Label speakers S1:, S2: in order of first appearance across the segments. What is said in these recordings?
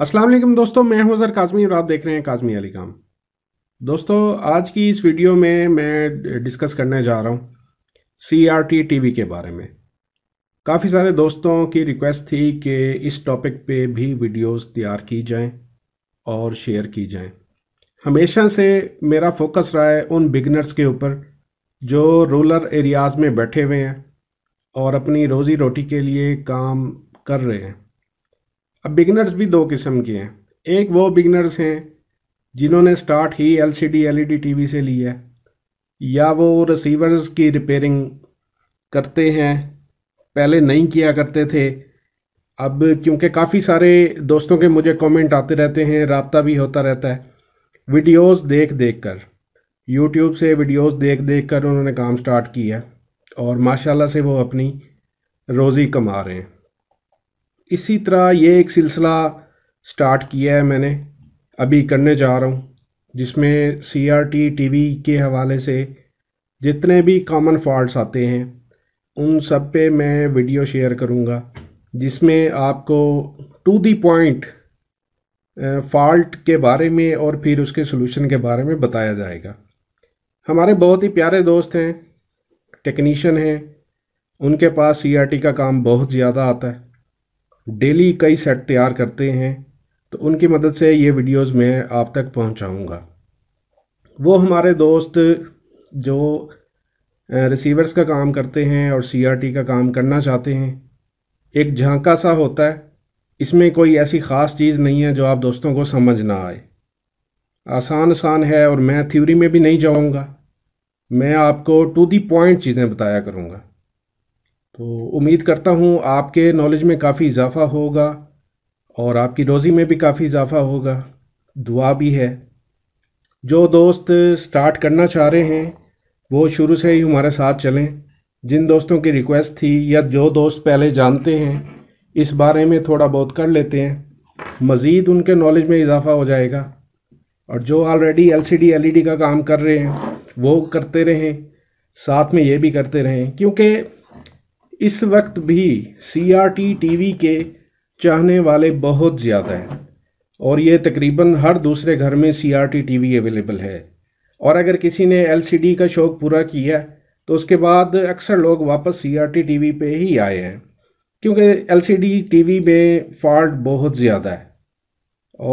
S1: अस्सलाम वालेकुम दोस्तों मैं हूं अजहर काजमी और आप देख रहे हैं काजमी अली काम दोस्तों आज की इस वीडियो में मैं डिस्कस करने जा रहा हूं C R T T V के बारे में काफ़ी सारे दोस्तों की रिक्वेस्ट थी कि इस टॉपिक पे भी वीडियोस तैयार की जाएं और शेयर की जाएं हमेशा से मेरा फोकस रहा है उन बिगनर्स के ऊपर जो रूरल एरियाज़ में बैठे हुए हैं और अपनी रोज़ी रोटी के लिए काम कर रहे हैं अब बिगनर्स भी दो किस्म के हैं एक वो बिगनर्स हैं जिन्होंने स्टार्ट ही एलसीडी एलईडी टीवी से ली है या वो रिसीवर्स की रिपेयरिंग करते हैं पहले नहीं किया करते थे अब क्योंकि काफ़ी सारे दोस्तों के मुझे कमेंट आते रहते हैं रबता भी होता रहता है वीडियोस देख देख कर यूट्यूब से वीडियोस देख देख कर उन्होंने काम स्टार्ट किया और माशाल्लाह से वो अपनी रोज़ी कमा रहे हैं इसी तरह ये एक सिलसिला स्टार्ट किया है मैंने अभी करने जा रहा हूँ जिसमें C R T T V के हवाले से जितने भी कॉमन फॉल्ट्स आते हैं उन सब पे मैं वीडियो शेयर करूँगा जिसमें आपको टू दी पॉइंट फॉल्ट के बारे में और फिर उसके सोल्यूशन के बारे में बताया जाएगा हमारे बहुत ही प्यारे दोस्त हैं टेक्नीशियन हैं उनके पास सी आर टी का काम बहुत ज़्यादा आता है डेली कई सेट तैयार करते हैं तो उनकी मदद से ये वीडियोस मैं आप तक पहुंचाऊंगा वो हमारे दोस्त जो रिसीवर्स का काम करते हैं और सीआरटी का काम करना चाहते हैं एक झांका सा होता है इसमें कोई ऐसी ख़ास चीज़ नहीं है जो आप दोस्तों को समझ ना आए आसान आसान है और मैं थ्योरी में भी नहीं जाऊंगा मैं आपको टू दी पॉइंट चीज़ें बताया करूंगा तो उम्मीद करता हूँ आपके नॉलेज में काफ़ी इजाफा होगा और आपकी रोज़ी में भी काफ़ी इजाफा होगा दुआ भी है जो दोस्त स्टार्ट करना चाह रहे हैं वो शुरू से ही हमारे साथ चलें जिन दोस्तों की रिक्वेस्ट थी या जो दोस्त पहले जानते हैं इस बारे में थोड़ा बहुत कर लेते हैं मज़ीद उनके नॉलेज में इजाफा हो जाएगा और जो ऑलरेडी एलसीडी एलईडी का काम कर रहे हैं वो करते रहें साथ में ये भी करते रहें क्योंकि इस वक्त भी C R T T V के चाहने वाले बहुत ज़्यादा हैं और ये तकरीबन हर दूसरे घर में C R T T V available है और अगर किसी ने एल सी डी का शौक़ पूरा किया तो उसके बाद अक्सर लोग वापस C R T T V पर ही आए हैं क्योंकि L C D T V में फॉल्ट बहुत ज़्यादा है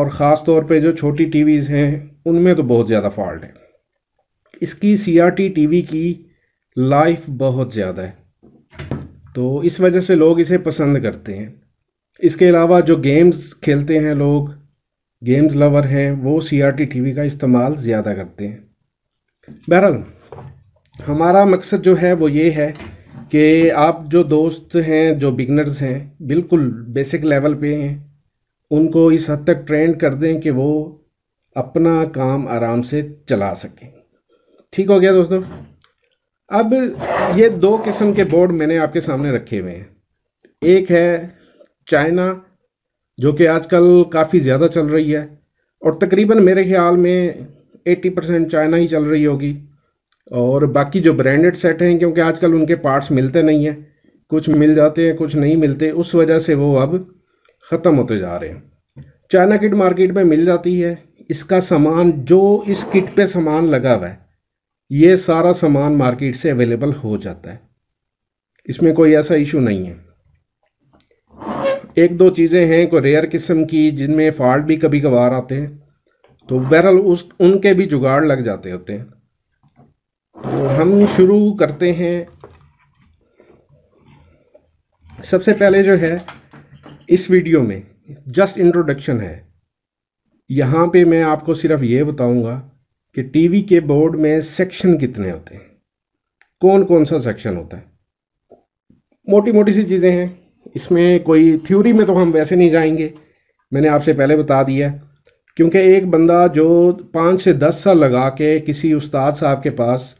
S1: और ख़ास तौर पर जो छोटी टी वीज़ हैं उनमें तो बहुत ज़्यादा फॉल्ट है इसकी C R T T V की लाइफ बहुत ज़्यादा है तो इस वजह से लोग इसे पसंद करते हैं इसके अलावा जो गेम्स खेलते हैं लोग गेम्स लवर हैं वो C R T T V का इस्तेमाल ज़्यादा करते हैं बहरहाल हमारा मकसद जो है वो ये है कि आप जो दोस्त हैं जो बिगनर्स हैं बिल्कुल बेसिक लेवल पे हैं उनको इस हद तक ट्रेंड कर दें कि वो अपना काम आराम से चला सकें ठीक हो गया दोस्तों अब ये दो किस्म के बोर्ड मैंने आपके सामने रखे हुए हैं एक है चाइना जो कि आजकल काफ़ी ज़्यादा चल रही है और तकरीबन मेरे ख्याल में 80 परसेंट चाइना ही चल रही होगी और बाकी जो ब्रांडेड सेट हैं क्योंकि आजकल उनके पार्ट्स मिलते नहीं हैं कुछ मिल जाते हैं कुछ नहीं मिलते उस वजह से वो अब ख़त्म होते जा रहे हैं चाइना किट मार्केट में मिल जाती है इसका सामान जो इस किट पे सामान लगा हुआ है ये सारा सामान मार्केट से अवेलेबल हो जाता है इसमें कोई ऐसा इशू नहीं है एक दो चीज़ें हैं कोई रेयर किस्म की जिनमें फॉल्ट भी कभी कभार आते हैं तो बहरहाल उस उनके भी जुगाड़ लग जाते होते हैं तो हम शुरू करते हैं सबसे पहले जो है इस वीडियो में जस्ट इंट्रोडक्शन है यहाँ पे मैं आपको सिर्फ ये बताऊँगा कि टीवी के बोर्ड में सेक्शन कितने होते हैं कौन कौन सा सेक्शन होता है मोटी मोटी सी चीज़ें हैं इसमें कोई थ्योरी में तो हम वैसे नहीं जाएंगे मैंने आपसे पहले बता दिया क्योंकि एक बंदा जो पाँच से दस साल लगा के किसी उस्ताद साहब के पास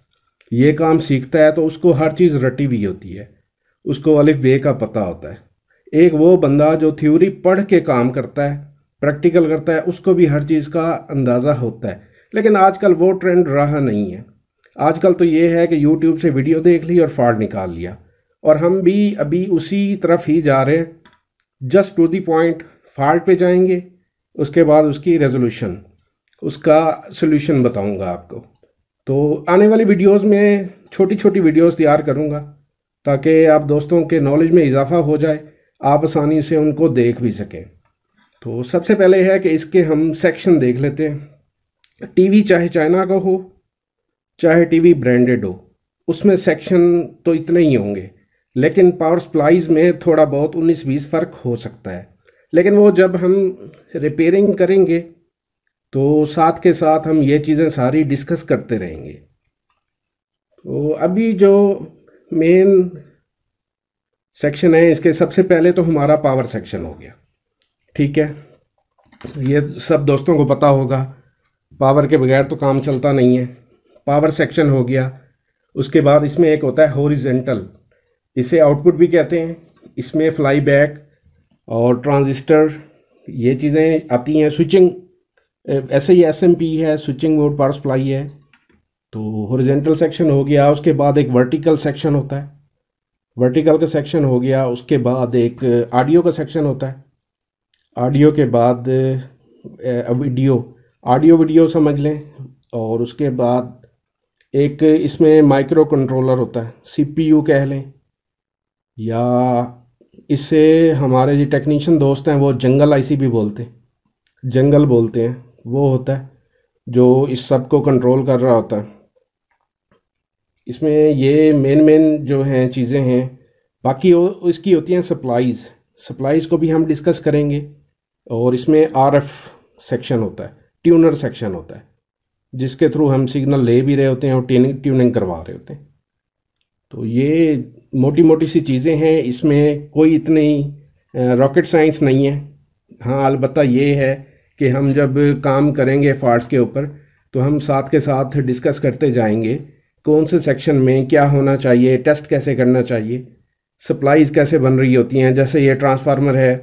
S1: ये काम सीखता है तो उसको हर चीज़ रटी हुई होती है उसको अलिफ बे का पता होता है एक वो बंदा जो थ्योरी पढ़ के काम करता है प्रैक्टिकल करता है उसको भी हर चीज़ का अंदाज़ा होता है लेकिन आजकल वो ट्रेंड रहा नहीं है आजकल तो ये है कि यूट्यूब से वीडियो देख ली और फाड़ निकाल लिया और हम भी अभी उसी तरफ ही जा रहे हैं just to the point fault पे जाएंगे उसके बाद उसकी रेजोल्यूशन उसका सोल्यूशन बताऊंगा आपको तो आने वाली वीडियोस में छोटी छोटी वीडियोस तैयार करूंगा ताकि आप दोस्तों के नॉलेज में इजाफा हो जाए आप आसानी से उनको देख भी सकें तो सबसे पहले है कि इसके हम सेक्शन देख लेते हैं टीवी चाहे चाइना का हो चाहे टीवी ब्रांडेड हो उसमें सेक्शन तो इतने ही होंगे लेकिन पावर सप्लाईज में थोड़ा बहुत 19-20 फ़र्क हो सकता है लेकिन वो जब हम रिपेयरिंग करेंगे तो साथ के साथ हम ये चीज़ें सारी डिस्कस करते रहेंगे तो अभी जो मेन सेक्शन है इसके सबसे पहले तो हमारा पावर सेक्शन हो गया ठीक है ये सब दोस्तों को पता होगा पावर के बगैर तो काम चलता नहीं है पावर सेक्शन हो गया उसके बाद इसमें एक होता है होरिजेंटल इसे आउटपुट भी कहते हैं इसमें फ्लाई बैक और ट्रांजिस्टर ये चीज़ें आती हैं स्विचिंग ऐसे ही एस है स्विचिंग मोड पावर सप्लाई है तो होरिजेंटल सेक्शन हो गया उसके बाद एक वर्टिकल सेक्शन होता है वर्टिकल का सेक्शन हो गया उसके बाद एक ऑडियो का सेक्शन होता है ऑडियो के बाद वीडियो ऑडियो वीडियो समझ लें और उसके बाद एक इसमें माइक्रो कंट्रोलर होता है सीपीयू कह लें या इसे हमारे जो टेक्नीशियन दोस्त हैं वो जंगल आईसी भी बोलते हैं जंगल बोलते हैं वो होता है जो इस सब को कंट्रोल कर रहा होता है इसमें ये मेन मेन जो हैं चीज़ें हैं बाकी इसकी होती हैं सप्लाइज़ सप्लाइज़ को भी हम डिस्कस करेंगे और इसमें आरएफ सेक्शन होता है ट्यूनर सेक्शन होता है जिसके थ्रू हम सिग्नल ले भी रहे होते हैं और ट्यूनिंग करवा रहे होते हैं तो ये मोटी मोटी सी चीज़ें हैं इसमें कोई इतनी रॉकेट साइंस नहीं है हाँ अलबत् ये है कि हम जब काम करेंगे फार्ट्स के ऊपर तो हम साथ के साथ डिस्कस करते जाएंगे कौन से सेक्शन में क्या होना चाहिए टेस्ट कैसे करना चाहिए सप्लाईज कैसे बन रही होती हैं जैसे ये ट्रांसफार्मर है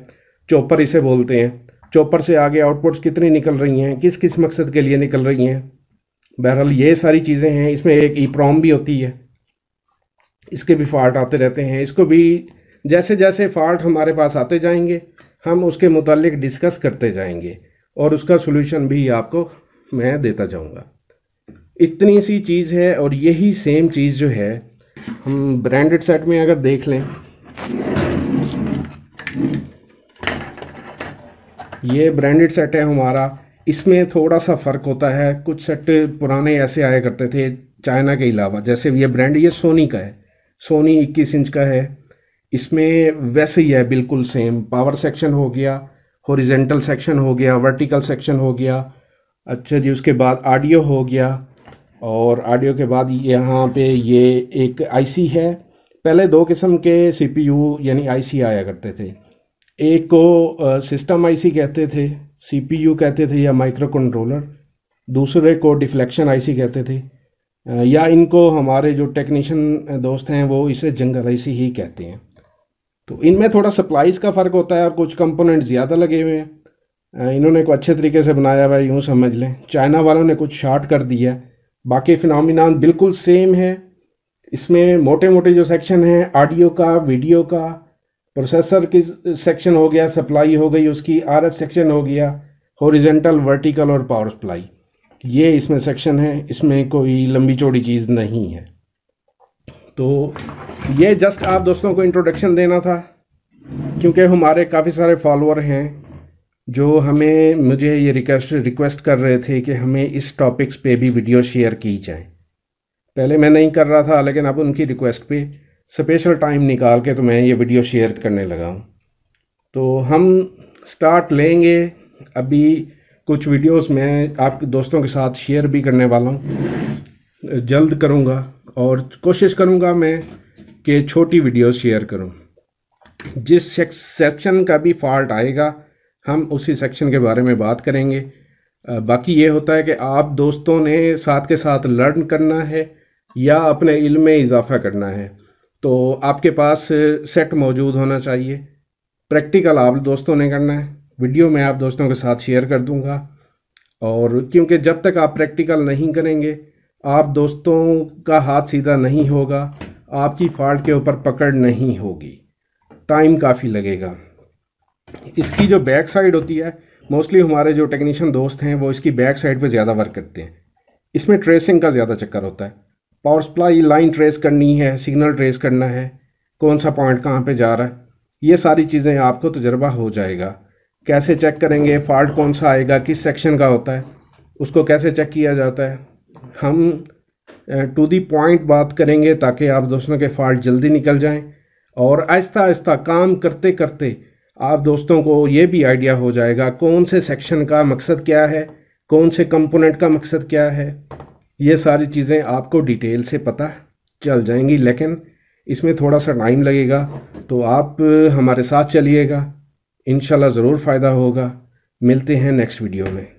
S1: चॉपर इसे बोलते हैं चॉपर से आगे आउटपुट्स कितनी निकल रही हैं किस किस मकसद के लिए निकल रही हैं बहरहाल ये सारी चीज़ें हैं इसमें एक ई प्रॉम भी होती है इसके भी फॉल्ट आते रहते हैं इसको भी जैसे जैसे फॉल्ट हमारे पास आते जाएंगे हम उसके मुतालिक डिस्कस करते जाएंगे और उसका सोल्यूशन भी आपको मैं देता जाऊँगा इतनी सी चीज़ है और यही सेम चीज़ जो है हम ब्रांडेड सेट में अगर देख लें ये ब्रांडेड सेट है हमारा इसमें थोड़ा सा फ़र्क होता है कुछ सेट पुराने ऐसे आया करते थे चाइना के अलावा जैसे ये ब्रांड ये सोनी का है सोनी इक्कीस इंच का है इसमें वैसे ही है बिल्कुल सेम पावर सेक्शन हो गया हॉरिजेंटल सेक्शन हो गया वर्टिकल सेक्शन हो गया अच्छा जी उसके बाद ऑडियो हो गया और ऑडियो के बाद यहाँ पे ये एक आईसी है पहले दो किस्म के सीपीयू यानी आईसी आया करते थे एक को सिस्टम आईसी कहते थे सीपीयू कहते थे या माइक्रो कंट्रोलर दूसरे को डिफ्लेक्शन आईसी कहते थे या इनको हमारे जो टेक्नीशियन दोस्त हैं वो इसे जंगल आईसी ही कहते हैं तो इनमें थोड़ा सप्लाइज का फ़र्क होता है और कुछ कंपोनेंट ज़्यादा लगे हुए हैं इन्होंने को अच्छे तरीके से बनाया हुआ यूँ समझ लें चाइना वालों ने कुछ शार्ट कर दिया बाकी फिनमिनान बिल्कुल सेम है इसमें मोटे मोटे जो सेक्शन हैं ऑडियो का वीडियो का प्रोसेसर की सेक्शन हो गया सप्लाई हो गई उसकी आरएफ सेक्शन हो गया हॉरिजेंटल वर्टिकल और पावर सप्लाई ये इसमें सेक्शन है इसमें कोई लंबी चौड़ी चीज़ नहीं है तो ये जस्ट आप दोस्तों को इंट्रोडक्शन देना था क्योंकि हमारे काफ़ी सारे फॉलोअर हैं जो हमें मुझे ये रिक्वेस्ट रिक्वेस्ट कर रहे थे कि हमें इस टॉपिक्स पे भी वीडियो शेयर की जाए पहले मैं नहीं कर रहा था लेकिन अब उनकी रिक्वेस्ट पे स्पेशल टाइम निकाल के तो मैं ये वीडियो शेयर करने लगा हूँ तो हम स्टार्ट लेंगे अभी कुछ वीडियोस मैं आपके दोस्तों के साथ शेयर भी करने वाला हूँ जल्द करूँगा और कोशिश करूँगा मैं कि छोटी वीडियो शेयर करूँ जिस सेक्शन का भी फॉल्ट आएगा हम उसी सेक्शन के बारे में बात करेंगे बाकी ये होता है कि आप दोस्तों ने साथ के साथ लर्न करना है या अपने इल्म में इजाफा करना है तो आपके पास सेट मौजूद होना चाहिए प्रैक्टिकल आप दोस्तों ने करना है वीडियो मैं आप दोस्तों के साथ शेयर कर दूंगा और क्योंकि जब तक आप प्रैक्टिकल नहीं करेंगे आप दोस्तों का हाथ सीधा नहीं होगा आपकी फाल्ट के ऊपर पकड़ नहीं होगी टाइम काफ़ी लगेगा इसकी जो बैक साइड होती है मोस्टली हमारे जो टेक्नीशियन दोस्त हैं वो इसकी बैक साइड पे ज़्यादा वर्क करते हैं इसमें ट्रेसिंग का ज़्यादा चक्कर होता है पावर सप्लाई लाइन ट्रेस करनी है सिग्नल ट्रेस करना है कौन सा पॉइंट कहाँ पे जा रहा है ये सारी चीज़ें आपको तजर्बा हो जाएगा कैसे चेक करेंगे फॉल्ट कौन सा आएगा किस सेक्शन का होता है उसको कैसे चेक किया जाता है हम टू दी पॉइंट बात करेंगे ताकि आप दोस्तों के फॉल्ट जल्दी निकल जाएं और आहिस्ता आहिस्ता काम करते करते आप दोस्तों को ये भी आइडिया हो जाएगा कौन से सेक्शन का मकसद क्या है कौन से कंपोनेंट का मकसद क्या है ये सारी चीज़ें आपको डिटेल से पता चल जाएंगी लेकिन इसमें थोड़ा सा टाइम लगेगा तो आप हमारे साथ चलिएगा इन ज़रूर फ़ायदा होगा मिलते हैं नेक्स्ट वीडियो में